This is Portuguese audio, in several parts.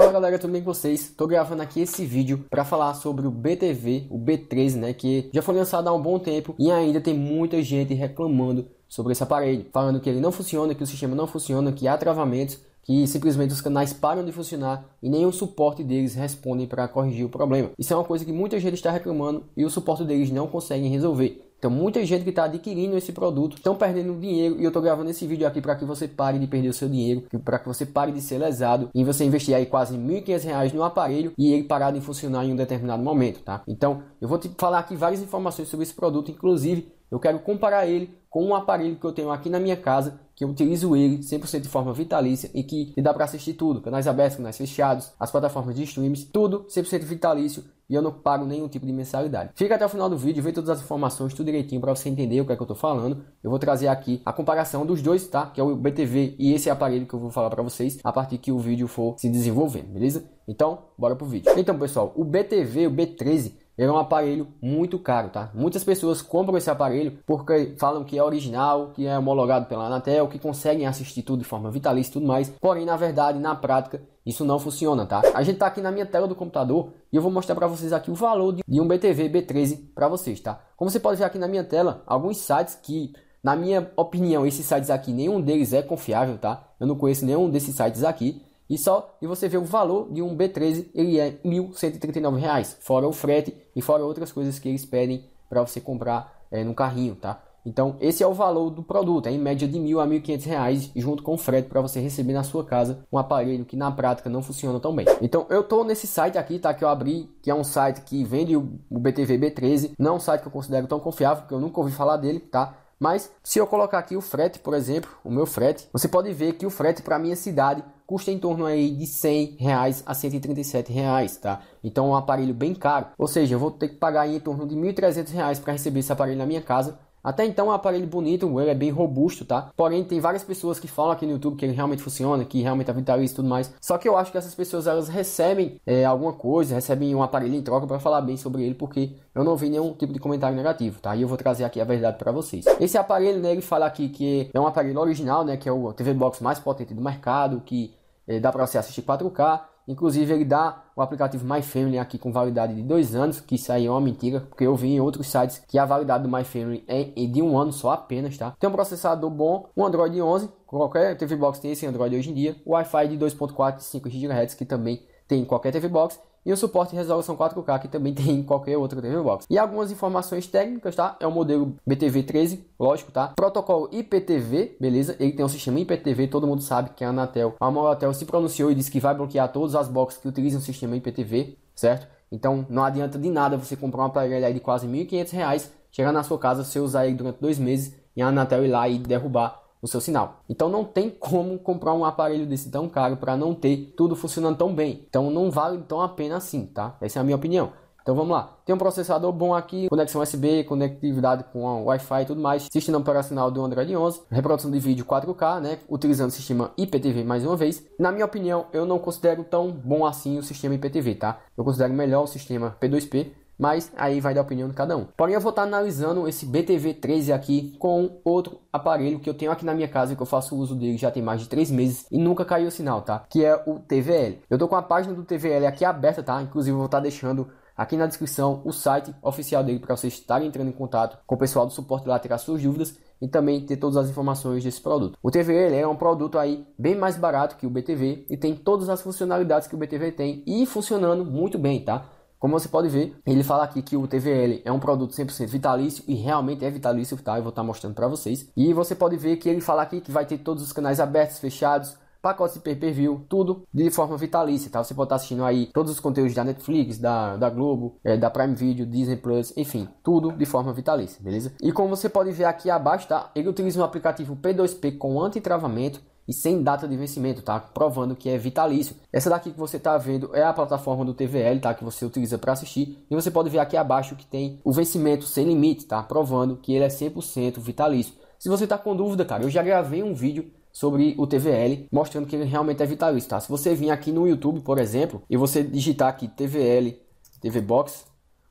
Fala galera, tudo bem com vocês? Tô gravando aqui esse vídeo para falar sobre o BTV, o B13, né, que já foi lançado há um bom tempo e ainda tem muita gente reclamando sobre esse aparelho, falando que ele não funciona, que o sistema não funciona, que há travamentos, que simplesmente os canais param de funcionar e nenhum suporte deles responde para corrigir o problema. Isso é uma coisa que muita gente está reclamando e o suporte deles não consegue resolver. Então, muita gente que está adquirindo esse produto estão perdendo dinheiro e eu estou gravando esse vídeo aqui para que você pare de perder o seu dinheiro, para que você pare de ser lesado e você investir aí quase R$ 1.500 no aparelho e ele parar de funcionar em um determinado momento, tá? Então, eu vou te falar aqui várias informações sobre esse produto, inclusive eu quero comparar ele com um aparelho que eu tenho aqui na minha casa, que eu utilizo ele 100% de forma vitalícia e que dá para assistir tudo, canais abertos, canais fechados, as plataformas de streams, tudo 100% vitalício e eu não pago nenhum tipo de mensalidade. Fica até o final do vídeo, vê todas as informações tudo direitinho para você entender o que é que eu tô falando. Eu vou trazer aqui a comparação dos dois, tá? Que é o BTV e esse aparelho que eu vou falar para vocês a partir que o vídeo for se desenvolvendo, beleza? Então, bora pro vídeo. Então, pessoal, o BTV, o B13 é um aparelho muito caro, tá? Muitas pessoas compram esse aparelho porque falam que é original, que é homologado pela Anatel, que conseguem assistir tudo de forma vitalista e tudo mais. Porém, na verdade, na prática, isso não funciona, tá? A gente tá aqui na minha tela do computador e eu vou mostrar para vocês aqui o valor de um BTV B13 para vocês, tá? Como você pode ver aqui na minha tela, alguns sites que na minha opinião, esses sites aqui, nenhum deles é confiável, tá? Eu não conheço nenhum desses sites aqui. E só e você vê o valor de um B13, ele é R$ 1.139, fora o frete e fora outras coisas que eles pedem para você comprar é, no carrinho, tá? Então, esse é o valor do produto, é em média de mil a R$ 1.500, junto com o frete para você receber na sua casa um aparelho que na prática não funciona tão bem. Então, eu estou nesse site aqui, tá? Que eu abri, que é um site que vende o BTV B13, não é um site que eu considero tão confiável, porque eu nunca ouvi falar dele, tá? Mas se eu colocar aqui o frete, por exemplo, o meu frete, você pode ver que o frete para minha cidade custa em torno aí de 100 reais a 137 reais, tá? Então é um aparelho bem caro, ou seja, eu vou ter que pagar em torno de 1.300 reais para receber esse aparelho na minha casa, até então é um aparelho bonito, ele é bem robusto, tá? Porém, tem várias pessoas que falam aqui no YouTube que ele realmente funciona, que realmente é vitalício e tudo mais. Só que eu acho que essas pessoas elas recebem é, alguma coisa, recebem um aparelho em troca para falar bem sobre ele, porque eu não vi nenhum tipo de comentário negativo, tá? E eu vou trazer aqui a verdade para vocês. Esse aparelho, né, ele fala aqui que é um aparelho original, né? Que é o TV Box mais potente do mercado, que ele dá para você assistir 4K. Inclusive, ele dá o aplicativo MyFamily aqui com validade de dois anos, que isso aí é uma mentira, porque eu vi em outros sites que a validade do MyFamily é de um ano só apenas, tá? Tem um processador bom, um Android 11, qualquer TV Box tem esse Android hoje em dia, Wi-Fi de 2.4 e 5 GHz, que também tem em qualquer TV Box, e o suporte de resolução 4K que também tem em qualquer outra TV Box. E algumas informações técnicas, tá? É o modelo BTV13, lógico, tá? Protocolo IPTV, beleza? Ele tem um sistema IPTV, todo mundo sabe que é a Anatel. A Anatel se pronunciou e disse que vai bloquear todas as boxes que utilizam o sistema IPTV, certo? Então não adianta de nada você comprar um aparelho aí de quase R$ 1.500, chegar na sua casa, você usar ele durante dois meses e a Anatel ir lá e derrubar o seu sinal. Então não tem como comprar um aparelho desse tão caro para não ter tudo funcionando tão bem. Então não vale tão a pena assim, tá? Essa é a minha opinião. Então vamos lá. Tem um processador bom aqui, conexão USB, conectividade com Wi-Fi e tudo mais, sistema operacional do Android 11, reprodução de vídeo 4K, né, utilizando o sistema IPTV mais uma vez. Na minha opinião, eu não considero tão bom assim o sistema IPTV, tá? Eu considero melhor o sistema P2P, mas aí vai da opinião de cada um. Porém, eu vou estar tá analisando esse BTV 13 aqui com outro aparelho que eu tenho aqui na minha casa, e que eu faço uso dele já tem mais de três meses e nunca caiu o sinal, tá? Que é o TVL. Eu tô com a página do TVL aqui aberta, tá? Inclusive, eu vou estar tá deixando aqui na descrição o site oficial dele para vocês estarem entrando em contato com o pessoal do suporte lá, tirar suas dúvidas e também ter todas as informações desse produto. O TVL é um produto aí bem mais barato que o BTV e tem todas as funcionalidades que o BTV tem e funcionando muito bem, tá? Como você pode ver, ele fala aqui que o TVL é um produto 100% vitalício e realmente é vitalício, tá? Eu vou estar tá mostrando para vocês. E você pode ver que ele fala aqui que vai ter todos os canais abertos, fechados, pacotes de pay-per-view, tudo de forma vitalícia, tá? Você pode estar tá assistindo aí todos os conteúdos da Netflix, da, da Globo, é, da Prime Video, Disney Plus, enfim, tudo de forma vitalícia, beleza? E como você pode ver aqui abaixo, tá? Ele utiliza um aplicativo P2P com anti-travamento e sem data de vencimento, tá? Provando que é vitalício. Essa daqui que você está vendo é a plataforma do TVL, tá? Que você utiliza para assistir. E você pode ver aqui abaixo que tem o vencimento sem limite, tá? Provando que ele é 100% vitalício. Se você está com dúvida, cara, eu já gravei um vídeo sobre o TVL, mostrando que ele realmente é vitalício, tá? Se você vir aqui no YouTube, por exemplo, e você digitar aqui TVL, TV Box,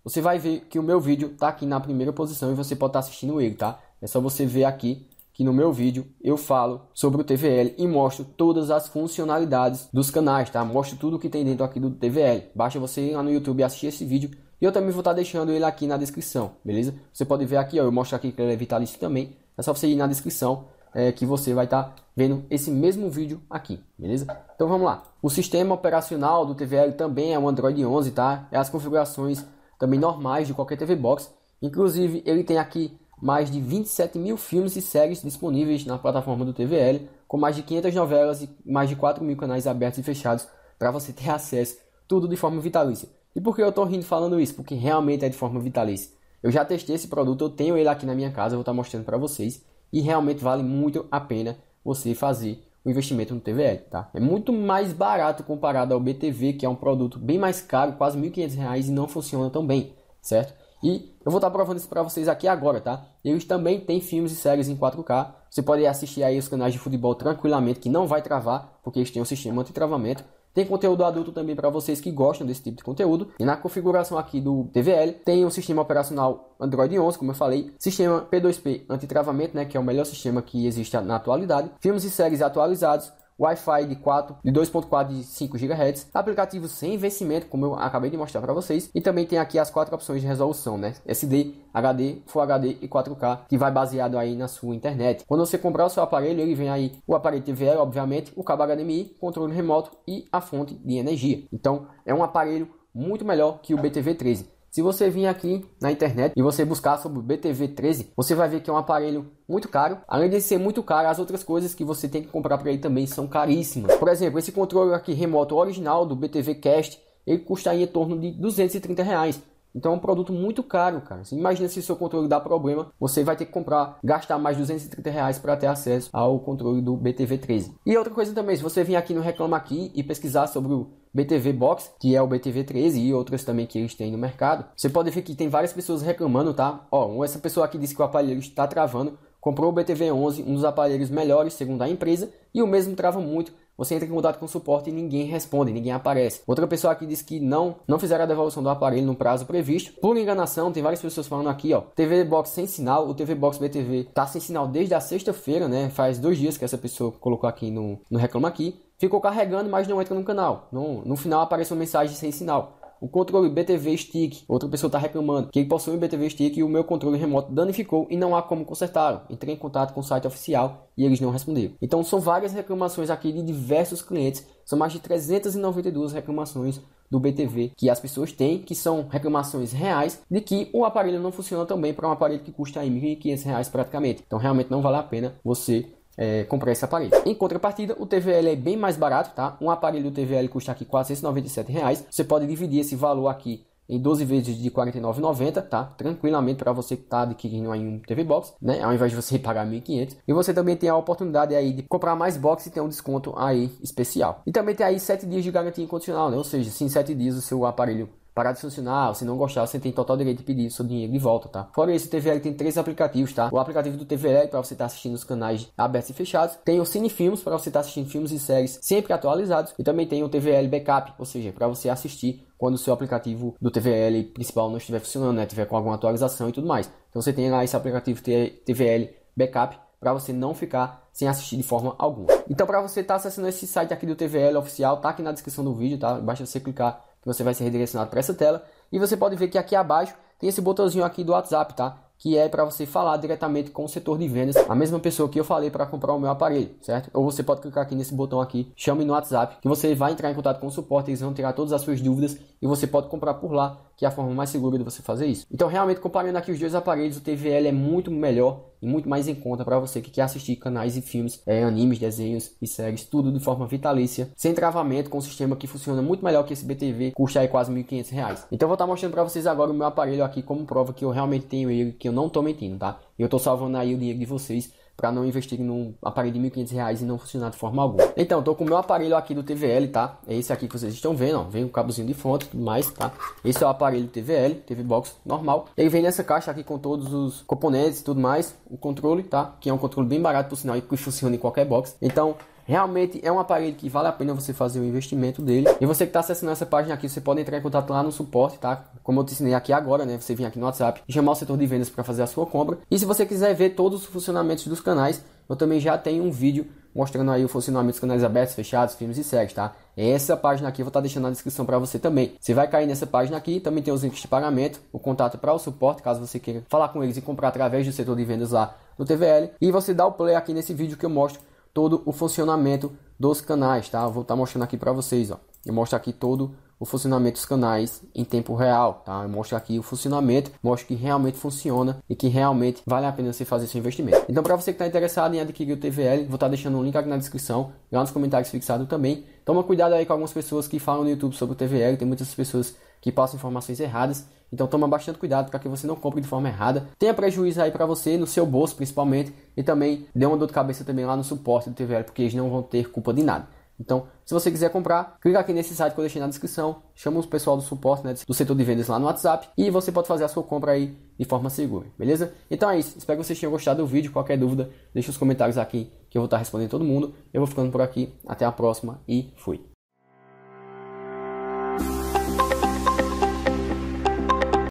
você vai ver que o meu vídeo está aqui na primeira posição e você pode estar tá assistindo ele, tá? É só você ver aqui que no meu vídeo eu falo sobre o TVL e mostro todas as funcionalidades dos canais, tá? Mostro tudo que tem dentro aqui do TVL. Basta você ir lá no YouTube assistir esse vídeo e eu também vou estar tá deixando ele aqui na descrição, beleza? Você pode ver aqui, ó, eu mostro aqui que ele é vitalício também. É só você ir na descrição é, que você vai estar tá vendo esse mesmo vídeo aqui, beleza? Então vamos lá. O sistema operacional do TVL também é o Android 11, tá? É as configurações também normais de qualquer TV Box. Inclusive, ele tem aqui mais de 27 mil filmes e séries disponíveis na plataforma do TVL, com mais de 500 novelas e mais de 4 mil canais abertos e fechados para você ter acesso, tudo de forma vitalícia. E por que eu estou rindo falando isso? Porque realmente é de forma vitalícia. Eu já testei esse produto, eu tenho ele aqui na minha casa, eu vou estar tá mostrando para vocês, e realmente vale muito a pena você fazer o investimento no TVL, tá? É muito mais barato comparado ao BTV, que é um produto bem mais caro, quase R$ 1.500 e não funciona tão bem, certo? E eu vou estar provando isso para vocês aqui agora, tá? Eles também têm filmes e séries em 4K. Você pode assistir aí os canais de futebol tranquilamente, que não vai travar, porque eles têm um sistema anti-travamento. Tem conteúdo adulto também para vocês que gostam desse tipo de conteúdo. E na configuração aqui do TVL tem um sistema operacional Android 11, como eu falei, sistema P2P anti-travamento, né, que é o melhor sistema que existe na atualidade. Filmes e séries atualizados, Wi-Fi de 4, de 2.4 de 5 GHz, aplicativo sem vencimento, como eu acabei de mostrar para vocês, e também tem aqui as quatro opções de resolução, né? SD, HD, Full HD e 4K, que vai baseado aí na sua internet. Quando você comprar o seu aparelho, ele vem aí o aparelho TVL, obviamente, o cabo HDMI, controle remoto e a fonte de energia. Então, é um aparelho muito melhor que o BTV 13. Se você vir aqui na internet e você buscar sobre o BTV13, você vai ver que é um aparelho muito caro. Além de ser muito caro, as outras coisas que você tem que comprar por aí também são caríssimas. Por exemplo, esse controle aqui remoto original do BTV Cast, ele custa em torno de 230 reais. Então é um produto muito caro, cara. Você imagina se o seu controle dá problema, você vai ter que comprar, gastar mais 230 reais para ter acesso ao controle do BTV13. E outra coisa também, se você vir aqui no Reclama Aqui e pesquisar sobre o BTV Box, que é o BTV 13 e outras também que eles têm no mercado. Você pode ver que tem várias pessoas reclamando, tá? Ó, essa pessoa aqui disse que o aparelho está travando, comprou o BTV 11, um dos aparelhos melhores, segundo a empresa, e o mesmo trava muito. Você entra em contato com o suporte e ninguém responde, ninguém aparece. Outra pessoa aqui disse que não, não fizeram a devolução do aparelho no prazo previsto. Por enganação, tem várias pessoas falando aqui, ó. TV Box sem sinal, o TV Box BTV tá sem sinal desde a sexta-feira, né? Faz dois dias que essa pessoa colocou aqui no, no Reclama Aqui. Ficou carregando, mas não entra no canal. No, no final aparece uma mensagem sem sinal. O controle BTV Stick, outra pessoa está reclamando que ele possui um BTV Stick e o meu controle remoto danificou e não há como consertar Entrei em contato com o site oficial e eles não responderam. Então são várias reclamações aqui de diversos clientes, são mais de 392 reclamações do BTV que as pessoas têm, que são reclamações reais de que o aparelho não funciona também para um aparelho que custa aí R$ 1.500 praticamente. Então realmente não vale a pena você é, comprar esse aparelho. Em contrapartida, o TVL é bem mais barato, tá? Um aparelho do TVL custa aqui 497. Reais. Você pode dividir esse valor aqui em 12 vezes de 49,90, tá? Tranquilamente para você que tá adquirindo aí um TV Box, né? Ao invés de você pagar 1.500. E você também tem a oportunidade aí de comprar mais box e ter um desconto aí especial. E também tem aí 7 dias de garantia incondicional, né? Ou seja, se em 7 dias o seu aparelho parar de funcionar, se não gostar, você tem total direito de pedir seu dinheiro de volta, tá? Fora isso, o TVL tem três aplicativos, tá? O aplicativo do TVL é para você estar tá assistindo os canais abertos e fechados, tem o Cine para você estar tá assistindo filmes e séries sempre atualizados e também tem o TVL Backup, ou seja, para você assistir quando o seu aplicativo do TVL principal não estiver funcionando, né? Tiver com alguma atualização e tudo mais. Então você tem lá esse aplicativo TVL Backup para você não ficar sem assistir de forma alguma. Então para você estar tá acessando esse site aqui do TVL oficial, tá aqui na descrição do vídeo, tá? Basta você clicar que você vai ser redirecionado para essa tela. E você pode ver que aqui abaixo tem esse botãozinho aqui do WhatsApp, tá? Que é para você falar diretamente com o setor de vendas, a mesma pessoa que eu falei para comprar o meu aparelho, certo? Ou você pode clicar aqui nesse botão aqui, chame no WhatsApp, que você vai entrar em contato com o suporte, eles vão tirar todas as suas dúvidas e você pode comprar por lá, que é a forma mais segura de você fazer isso. Então, realmente, comparando aqui os dois aparelhos, o TVL é muito melhor e muito mais em conta para você que quer assistir canais e filmes, é, animes, desenhos e séries, tudo de forma vitalícia, sem travamento, com um sistema que funciona muito melhor que esse BTV, custa aí quase R$ 1.500. Então vou estar tá mostrando para vocês agora o meu aparelho aqui como prova que eu realmente tenho ele, que eu não tô mentindo, tá? Eu tô salvando aí o dinheiro de vocês para não investir num aparelho de 1.500 reais e não funcionar de forma alguma. Então, tô com o meu aparelho aqui do TVL, tá? É esse aqui que vocês estão vendo, ó. Vem um cabozinho de fonte e tudo mais, tá? Esse é o aparelho TVL, TV Box normal. Ele vem nessa caixa aqui com todos os componentes e tudo mais. O controle, tá? Que é um controle bem barato, por sinal, e que funciona em qualquer box. Então, Realmente é um aparelho que vale a pena você fazer o investimento dele. E você que está acessando essa página aqui, você pode entrar em contato lá no suporte, tá? Como eu te ensinei aqui agora, né? Você vir aqui no WhatsApp e chamar o setor de vendas para fazer a sua compra. E se você quiser ver todos os funcionamentos dos canais, eu também já tenho um vídeo mostrando aí o funcionamento dos canais abertos, fechados, filmes e séries, tá? Essa página aqui eu vou estar tá deixando na descrição para você também. Você vai cair nessa página aqui, também tem os links de pagamento, o contato para o suporte, caso você queira falar com eles e comprar através do setor de vendas lá no TVL. E você dá o play aqui nesse vídeo que eu mostro todo o funcionamento dos canais, tá? Eu vou estar tá mostrando aqui para vocês, ó. Eu mostro aqui todo o funcionamento dos canais em tempo real, tá? Eu mostro aqui o funcionamento, mostro que realmente funciona e que realmente vale a pena você fazer esse investimento. Então, para você que está interessado em adquirir o TVL, vou estar tá deixando um link aqui na descrição, lá nos comentários fixado também. Toma cuidado aí com algumas pessoas que falam no YouTube sobre o TVL, tem muitas pessoas que passam informações erradas. Então toma bastante cuidado para que você não compre de forma errada, tenha prejuízo aí para você no seu bolso principalmente e também dê uma dor de cabeça também lá no suporte do TVL, porque eles não vão ter culpa de nada. Então, se você quiser comprar, clica aqui nesse site que eu deixei na descrição, chama o pessoal do suporte né, do setor de vendas lá no WhatsApp e você pode fazer a sua compra aí de forma segura, beleza? Então é isso, espero que vocês tenham gostado do vídeo. Qualquer dúvida, deixa os comentários aqui que eu vou estar respondendo todo mundo. Eu vou ficando por aqui, até a próxima e fui!